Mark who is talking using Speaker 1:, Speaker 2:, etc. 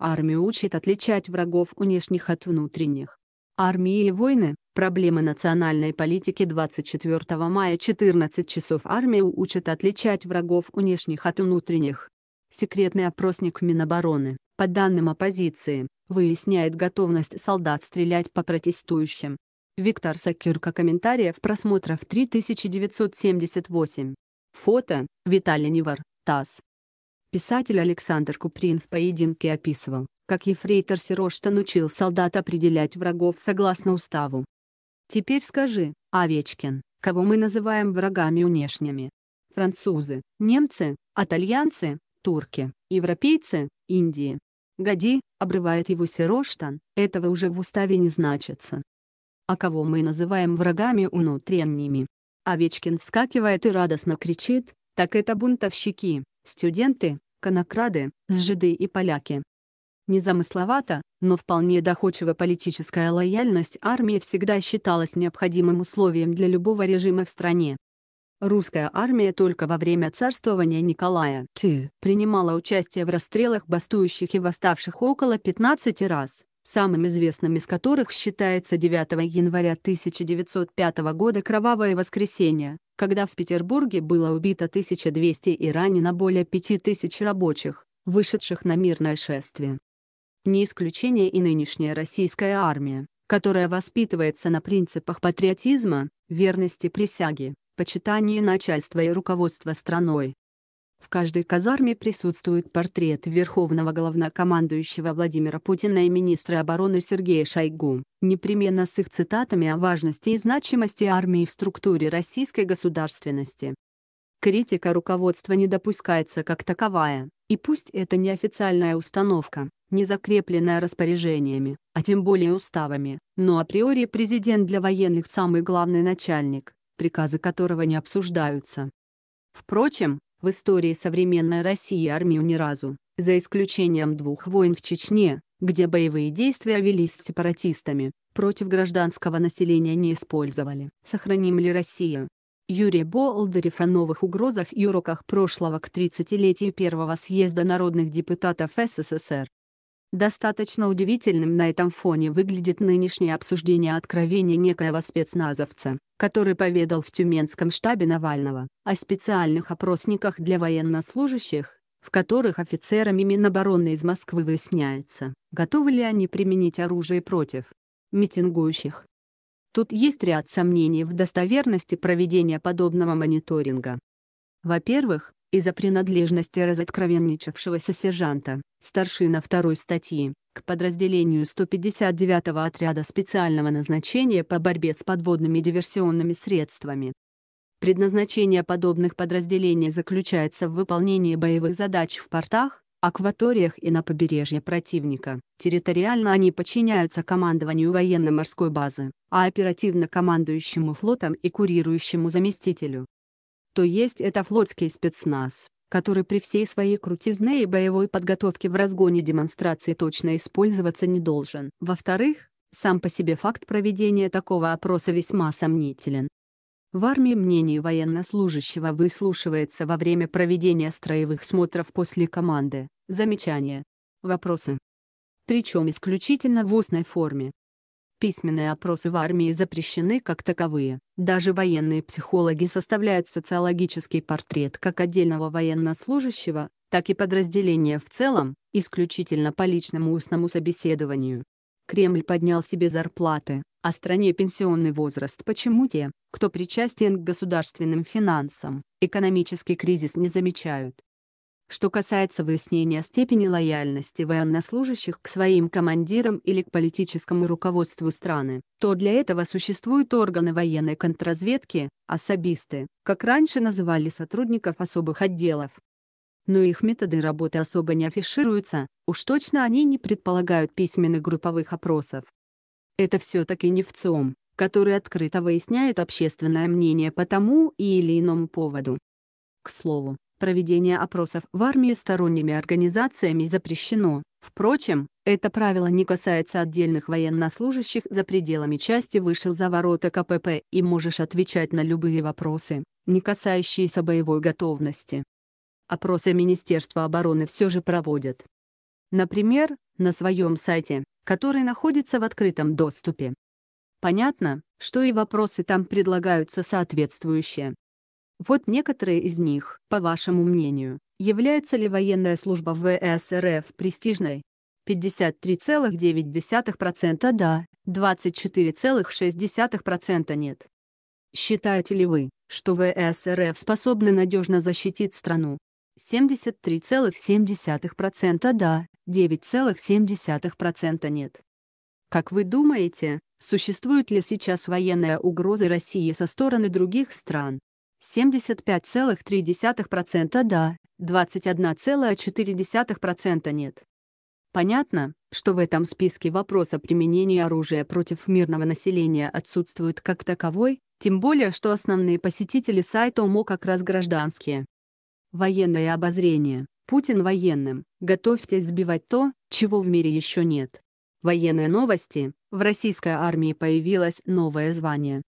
Speaker 1: Армию учит отличать врагов внешних от внутренних. Армии и войны. Проблемы национальной политики 24 мая 14 часов армию учат отличать врагов внешних от внутренних. Секретный опросник Минобороны, по данным оппозиции, выясняет готовность солдат стрелять по протестующим. Виктор Сакирка комментариев просмотров 3978. Фото, Виталий Нивар, ТАСС. Писатель Александр Куприн в поединке описывал, как ефрейтор Сироштан учил солдат определять врагов согласно уставу. Теперь скажи, Овечкин, кого мы называем врагами внешними? Французы, немцы, итальянцы, турки, европейцы, Индии. Годи, обрывает его Сироштан, этого уже в уставе не значится. А кого мы называем врагами внутренними? Овечкин вскакивает и радостно кричит, так это бунтовщики студенты, конокрады, сжиды и поляки. Незамысловато, но вполне доходчиво политическая лояльность армии всегда считалась необходимым условием для любого режима в стране. Русская армия только во время царствования Николая II принимала участие в расстрелах бастующих и восставших около 15 раз самым известным из которых считается 9 января 1905 года «Кровавое воскресенье», когда в Петербурге было убито 1200 и ранено более 5000 рабочих, вышедших на мирное шествие. Не исключение и нынешняя российская армия, которая воспитывается на принципах патриотизма, верности присяге, почитании начальства и руководства страной, в каждой казарме присутствует портрет верховного главнокомандующего Владимира Путина и министра обороны Сергея Шойгу, непременно с их цитатами о важности и значимости армии в структуре российской государственности. Критика руководства не допускается как таковая, и пусть это не официальная установка, не закрепленная распоряжениями, а тем более уставами, но априори президент для военных самый главный начальник, приказы которого не обсуждаются. Впрочем, в истории современной России армию ни разу, за исключением двух войн в Чечне, где боевые действия велись с сепаратистами, против гражданского населения не использовали. Сохраним ли Россию? Юрий Болдырев о новых угрозах и уроках прошлого к 30-летию Первого съезда народных депутатов СССР. Достаточно удивительным на этом фоне выглядит нынешнее обсуждение откровения некоего спецназовца, который поведал в Тюменском штабе Навального о специальных опросниках для военнослужащих, в которых офицерами Минобороны из Москвы выясняется, готовы ли они применить оружие против митингующих. Тут есть ряд сомнений в достоверности проведения подобного мониторинга. Во-первых, из-за принадлежности разоткровенничавшегося сержанта, старшина второй статьи, к подразделению 159-го отряда специального назначения по борьбе с подводными диверсионными средствами. Предназначение подобных подразделений заключается в выполнении боевых задач в портах, акваториях и на побережье противника. Территориально они подчиняются командованию военно-морской базы, а оперативно командующему флотом и курирующему заместителю что есть, это флотский спецназ, который при всей своей крутизне и боевой подготовке в разгоне демонстрации точно использоваться не должен. Во-вторых, сам по себе факт проведения такого опроса весьма сомнителен. В армии мнение военнослужащего выслушивается во время проведения строевых смотров после команды, замечания, вопросы. Причем исключительно в устной форме. Письменные опросы в армии запрещены как таковые. Даже военные психологи составляют социологический портрет как отдельного военнослужащего, так и подразделения в целом, исключительно по личному устному собеседованию. Кремль поднял себе зарплаты, а стране пенсионный возраст почему те, кто причастен к государственным финансам, экономический кризис не замечают. Что касается выяснения степени лояльности военнослужащих к своим командирам или к политическому руководству страны, то для этого существуют органы военной контрразведки, особисты, как раньше называли сотрудников особых отделов. Но их методы работы особо не афишируются, уж точно они не предполагают письменных групповых опросов. Это все-таки не в циом, который открыто выясняет общественное мнение по тому или иному поводу. К слову, Проведение опросов в армии сторонними организациями запрещено. Впрочем, это правило не касается отдельных военнослужащих за пределами части вышел за ворота КПП и можешь отвечать на любые вопросы, не касающиеся боевой готовности. Опросы Министерства обороны все же проводят. Например, на своем сайте, который находится в открытом доступе. Понятно, что и вопросы там предлагаются соответствующие. Вот некоторые из них. По вашему мнению, является ли военная служба в ВСРФ престижной? 53,9% да, 24,6% нет. Считаете ли вы, что ВСРФ способны надежно защитить страну? 73,7% да, 9,7% нет. Как вы думаете, существует ли сейчас военная угроза России со стороны других стран? 75,3% да, 21,4% нет. Понятно, что в этом списке вопрос о применении оружия против мирного населения отсутствует как таковой, тем более что основные посетители сайта ОМО как раз гражданские. Военное обозрение. Путин военным. Готовьтесь сбивать то, чего в мире еще нет. Военные новости. В российской армии появилось новое звание